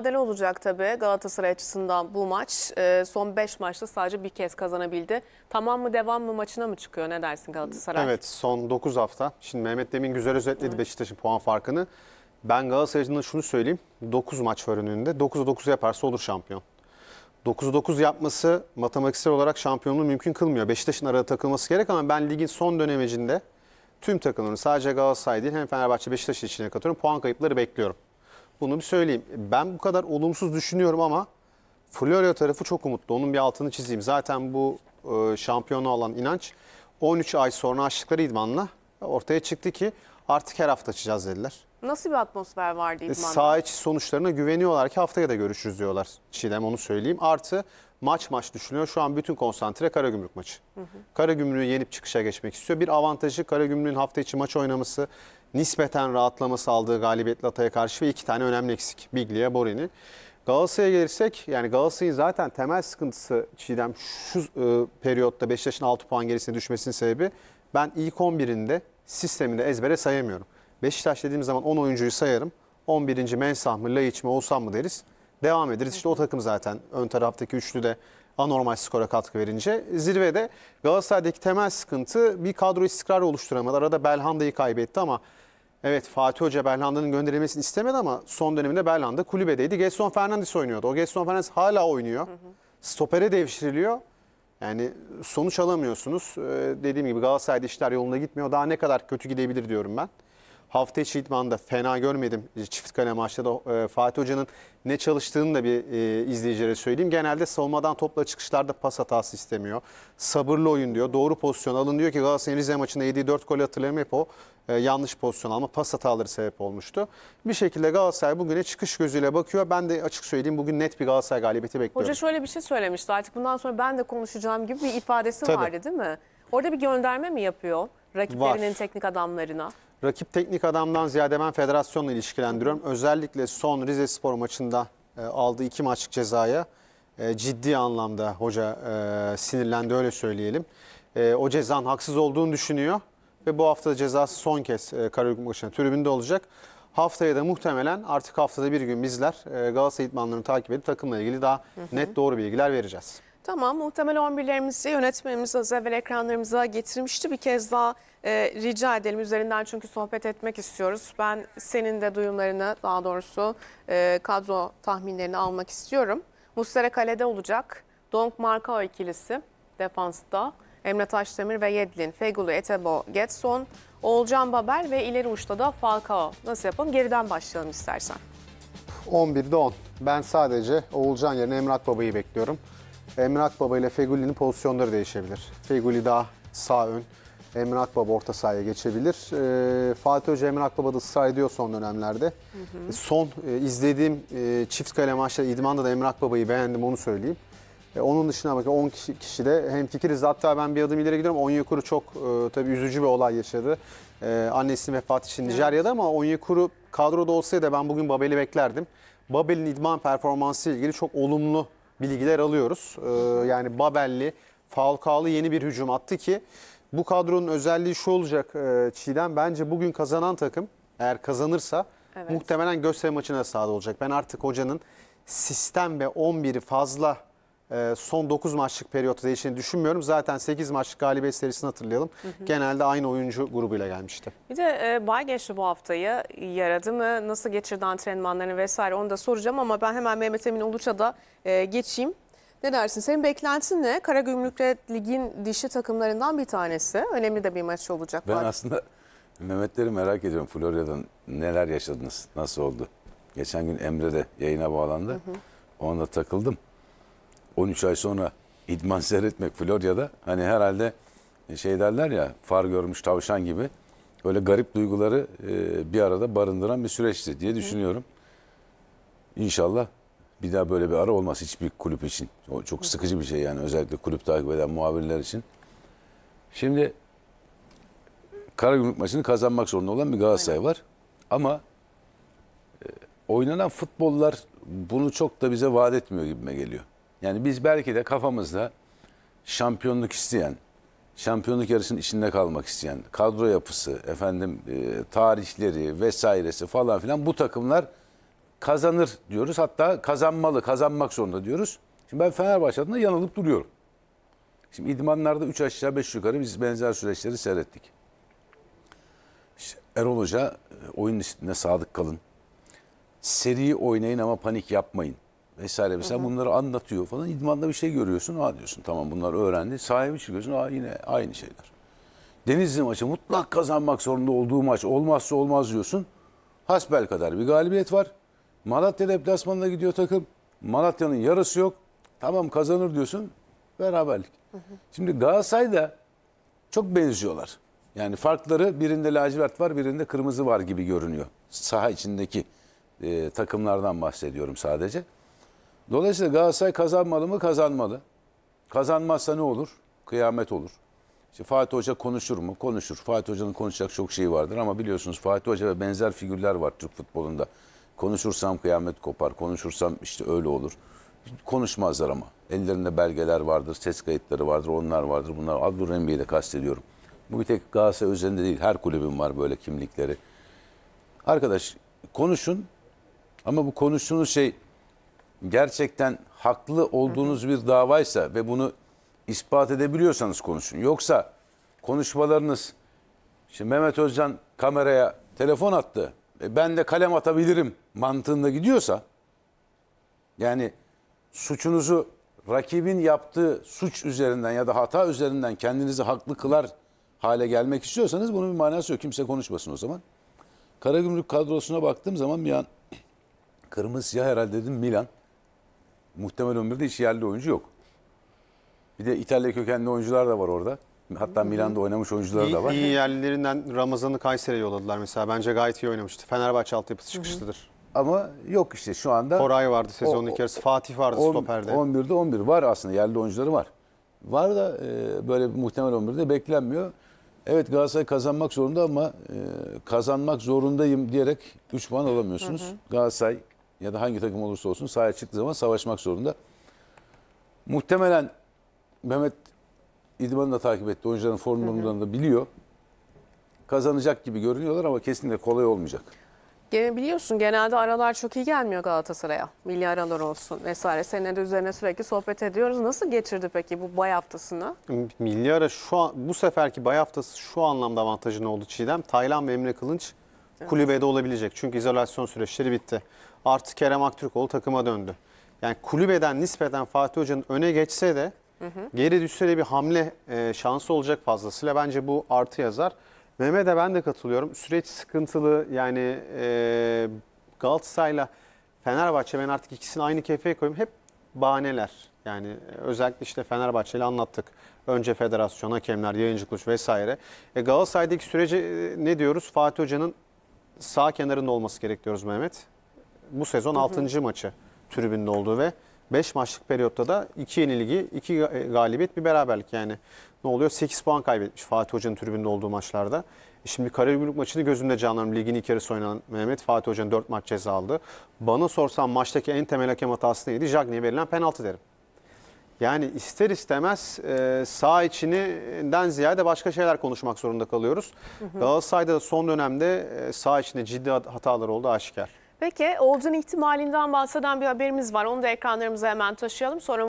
mücadele olacak tabii Galatasaray açısından bu maç. Ee, son 5 maçta sadece bir kez kazanabildi. Tamam mı devam mı maçına mı çıkıyor ne dersin Galatasaray? Evet son 9 hafta. Şimdi Mehmet Demin güzel özetledi evet. Beşiktaş'ın puan farkını. Ben Galatasaray'ın şunu söyleyeyim. 9 maç var önünde. 9'u 9 yaparsa olur şampiyon. 9'u 9 yapması matematiksel olarak şampiyonluğu mümkün kılmıyor. Beşiktaş'ın arada takılması gerek ama ben ligin son dönemecinde tüm takımların sadece Galatasaray değil hem Fenerbahçe Beşiktaş içine katıyorum. Puan kayıpları bekliyorum. Bunu bir söyleyeyim. Ben bu kadar olumsuz düşünüyorum ama Florya tarafı çok umutlu. Onun bir altını çizeyim. Zaten bu e, şampiyona olan inanç 13 ay sonra açtıkları idmanla ortaya çıktı ki artık her hafta açacağız dediler. Nasıl bir atmosfer vardı e, idmanda? Sağ içi sonuçlarına güveniyorlar ki haftaya da görüşürüz diyorlar. Çiğdem onu söyleyeyim. Artı maç maç düşünüyor. Şu an bütün konsantre Karagümrük maçı. Hı Karagümrük'ü yenip çıkışa geçmek istiyor. Bir avantajı Karagümrük'ün hafta içi maç oynaması nispeten rahatlaması aldığı galibiyetle Atay'a karşı ve iki tane önemli eksik. Biglia, Borini. Galatasaray'a gelirsek yani Galatasaray'ın zaten temel sıkıntısı Çiğdem şu e, periyotta Beşiktaş'ın 6 puan gerisine düşmesinin sebebi ben ilk 11'inde sisteminde ezbere sayamıyorum. Beşiktaş dediğim zaman 10 oyuncuyu sayarım. 11. Mensah mı, Laiç mi, Oğuzhan mı deriz. Devam ederiz. İşte o takım zaten ön taraftaki üçlü de anormal skora katkı verince. Zirvede Galatasaray'daki temel sıkıntı bir kadro istikrar oluşturamadı. Arada Belhanda'yı kaybetti ama Evet Fatih Hoca Berlanda'nın gönderilmesini istemedi ama son döneminde Berlanda kulübedeydi. Gaston Fernandes oynuyordu. O Gaston Fernandes hala oynuyor. Hı hı. Stopere devşiriliyor. Yani sonuç alamıyorsunuz. Ee, dediğim gibi Galatasaray'da işler yolunda gitmiyor. Daha ne kadar kötü gidebilir diyorum ben. Hafta içi idmanda fena görmedim. Çift kale maçta da e, Fatih Hoca'nın ne çalıştığını da bir e, izleyicilere söyleyeyim. Genelde savunmadan topla çıkışlarda pas hatası istemiyor. Sabırlı oyun diyor. Doğru pozisyon alın diyor ki Galatasaray'ın Rize maçında yediği 4 golü hatırlayalım hep o e, yanlış pozisyon alma pas hataları sebep olmuştu. Bir şekilde Galatasaray bugüne çıkış gözüyle bakıyor. Ben de açık söyleyeyim bugün net bir Galatasaray galibiyeti bekliyorum. Hoca şöyle bir şey söylemişti artık bundan sonra ben de konuşacağım gibi bir ifadesi Tabii. vardı değil mi? Orada bir gönderme mi yapıyor rakiplerinin Var. teknik adamlarına? Rakip teknik adamdan ziyade ben federasyonla ilişkilendiriyorum. Özellikle son Rize Spor maçında e, aldığı iki maçlık cezaya e, ciddi anlamda hoca e, sinirlendi öyle söyleyelim. O cezan haksız olduğunu düşünüyor ve bu hafta cezası son kez Karagümrük maçına tribünde olacak. Haftaya da muhtemelen artık haftada bir gün bizler Galatasaray idmanlarını takip edip takımla ilgili daha net doğru bilgiler vereceğiz. Tamam muhtemel 11'lerimizi yönetmenimiz az evvel ekranlarımıza getirmişti. Bir kez daha e, rica edelim üzerinden çünkü sohbet etmek istiyoruz. Ben senin de duyumlarını daha doğrusu e, kadro tahminlerini almak istiyorum. Mustera kalede olacak. Donk Markao ikilisi defansta. Emre Taşdemir ve Yedlin, Fegulu, Etebo, Getson, Oğulcan Babel ve ileri uçta da Falcao. Nasıl yapalım? Geriden başlayalım istersen. 11'de 10. Ben sadece Oğulcan yerine Emrah Baba'yı bekliyorum. Emre Akbaba ile Feguli'nin pozisyonları değişebilir. Feguli daha sağ ön, Emre Akbaba orta sahaya geçebilir. E, Fatih Hoca Emre Akbaba da ısrar ediyor son dönemlerde. Hı hı. E, son e, izlediğim e, çift kale maçta İdman'da da Emre Akbaba'yı beğendim onu söyleyeyim. E, onun dışında bakın 10 kişi, kişi de hemfikiriz. Hatta ben bir adım ileri gidiyorum. Onyekuru çok e, tabii üzücü bir olay yaşadı. E, annesinin vefatı için Nijerya'da ama Onyekuru kadroda olsaydı ben bugün Babel'i beklerdim. Babel'in idman performansı ile ilgili çok olumlu bilgiler alıyoruz. Ee, yani Babelli, Falcao'lu yeni bir hücum attı ki bu kadronun özelliği şu olacak e, Çiğdem. Bence bugün kazanan takım eğer kazanırsa evet. muhtemelen gösteri maçına sahada olacak. Ben artık hocanın sistem ve 11'i fazla e, son 9 maçlık periyotta değişeceğini düşünmüyorum. Zaten 8 maçlık galibiyet serisini hatırlayalım. Hı hı. Genelde aynı oyuncu grubuyla gelmişti. Bir de e, bay geçti bu haftayı. Yaradı mı? Nasıl geçirdi antrenmanlarını vesaire onu da soracağım ama ben hemen Mehmet Emin Uluç'a da e, geçeyim. Ne dersin? Senin beklentin ne? Karagümrük'te ligin dişi takımlarından bir tanesi. Önemli de bir maç olacak. Ben var. aslında Mehmetleri merak ediyorum. Florya'dan neler yaşadınız? Nasıl oldu? Geçen gün Emre de yayına bağlandı. Hı hı. Onunla takıldım. 13 ay sonra idman seyretmek Florya'da hani herhalde e, şey derler ya far görmüş tavşan gibi öyle garip duyguları e, bir arada barındıran bir süreçti diye düşünüyorum. İnşallah bir daha böyle bir ara olmaz hiçbir kulüp için. O çok sıkıcı bir şey yani özellikle kulüp takip eden muhabirler için. Şimdi Karagümrük maçını kazanmak zorunda olan bir Galatasaray var. Ama e, oynanan futbollar bunu çok da bize vaat etmiyor gibime geliyor. Yani biz belki de kafamızda şampiyonluk isteyen, şampiyonluk yarışının içinde kalmak isteyen, kadro yapısı, efendim e, tarihleri vesairesi falan filan bu takımlar kazanır diyoruz. Hatta kazanmalı, kazanmak zorunda diyoruz. Şimdi ben Fenerbahçe adına yanılıp duruyorum. Şimdi idmanlarda 3 aşağı 5 yukarı biz benzer süreçleri seyrettik. İşte Erol Hoca e, oyun içinde sadık kalın. Seri oynayın ama panik yapmayın vesaire mesela hı hı. bunları anlatıyor falan. idmanda bir şey görüyorsun. Aa diyorsun tamam bunlar öğrendi. Sahibi çıkıyorsun. Aa yine aynı şeyler. Denizli maçı mutlak kazanmak zorunda olduğu maç olmazsa olmaz diyorsun. Hasbel kadar bir galibiyet var. Malatya deplasmanına gidiyor takım. Malatya'nın yarısı yok. Tamam kazanır diyorsun. Beraberlik. Hı hı. Şimdi Galatasaray'da çok benziyorlar. Yani farkları birinde lacivert var birinde kırmızı var gibi görünüyor. Saha içindeki e, takımlardan bahsediyorum sadece. Dolayısıyla Galatasaray kazanmalı mı? Kazanmalı. Kazanmazsa ne olur? Kıyamet olur. İşte Fatih Hoca konuşur mu? Konuşur. Fatih Hoca'nın konuşacak çok şeyi vardır ama biliyorsunuz Fatih Hoca ve benzer figürler var Türk futbolunda. Konuşursam kıyamet kopar, konuşursam işte öyle olur. Konuşmazlar ama. Ellerinde belgeler vardır, ses kayıtları vardır, onlar vardır. Bunlar Abdurrahim'i de kastediyorum. Bu bir tek Galatasaray üzerinde değil. Her kulübün var böyle kimlikleri. Arkadaş konuşun ama bu konuştuğunuz şey gerçekten haklı olduğunuz bir davaysa ve bunu ispat edebiliyorsanız konuşun. Yoksa konuşmalarınız şimdi Mehmet Özcan kameraya telefon attı. E ben de kalem atabilirim mantığında gidiyorsa yani suçunuzu rakibin yaptığı suç üzerinden ya da hata üzerinden kendinizi haklı kılar hale gelmek istiyorsanız bunun bir manası yok. Kimse konuşmasın o zaman. Karagümrük kadrosuna baktığım zaman bir an kırmızı siyah herhalde dedim Milan muhtemel 11'de hiç yerli oyuncu yok. Bir de İtalya kökenli oyuncular da var orada. Hatta Milan'da oynamış oyuncular da var. İyi yerlilerinden Ramazan'ı Kayseri'ye yolladılar mesela. Bence gayet iyi oynamıştı. Fenerbahçe altyapısı çıkışlıdır. Ama yok işte şu anda. Koray vardı sezonun ilk Fatih vardı on, stoperde. 11'de 11 var aslında yerli oyuncuları var. Var da e, böyle bir muhtemel 11'de beklenmiyor. Evet Galatasaray kazanmak zorunda ama e, kazanmak zorundayım diyerek 3 puan alamıyorsunuz. Hı hı. Galatasaray ya da hangi takım olursa olsun sahaya çıktığı zaman savaşmak zorunda. Muhtemelen Mehmet İdman'ı da takip etti. Oyuncuların formlarını da biliyor. Kazanacak gibi görünüyorlar ama kesinlikle kolay olmayacak. Gene biliyorsun genelde aralar çok iyi gelmiyor Galatasaray'a. Milli aralar olsun vesaire. Senin de üzerine sürekli sohbet ediyoruz. Nasıl geçirdi peki bu bay haftasını? Milli ara şu an, bu seferki bay haftası şu anlamda avantajını oldu Çiğdem. Taylan ve Emre Kılınç Kulübede olabilecek. Çünkü izolasyon süreçleri bitti. Artı Kerem Aktürkoğlu takıma döndü. Yani kulübeden nispeten Fatih Hoca'nın öne geçse de hı hı. geri düşse de bir hamle e, şansı olacak fazlasıyla. Bence bu artı yazar. Mehmet'e ben de katılıyorum. Süreç sıkıntılı yani e, Galatasaray'la Fenerbahçe ben artık ikisini aynı kefeye koyayım. Hep bahaneler. Yani e, özellikle işte Fenerbahçe'yle anlattık. Önce federasyon, hakemler, yayıncı kuruluş vesaire. E Galatasaray'daki süreci e, ne diyoruz? Fatih Hoca'nın sağ kenarında olması gerek Mehmet. Bu sezon 6. maçı tribünde olduğu ve 5 maçlık periyotta da 2 yenilgi, 2 e, galibiyet, bir beraberlik yani. Ne oluyor? 8 puan kaybetmiş Fatih Hoca'nın tribünde olduğu maçlarda. E şimdi Karagümrük maçını gözümde canlandırdım. Ligin ilk yarısı oynanan Mehmet Fatih Hoca'nın 4 maç ceza aldı. Bana sorsan maçtaki en temel hakem hatası neydi? Cagney'e verilen penaltı derim. Yani ister istemez e, sağ içinden ziyade başka şeyler konuşmak zorunda kalıyoruz. Hı hı. Galatasaray'da da son dönemde e, sağ içinde ciddi hatalar oldu aşikar. Peki Olcan ihtimalinden bahseden bir haberimiz var. Onu da ekranlarımıza hemen taşıyalım. Sonra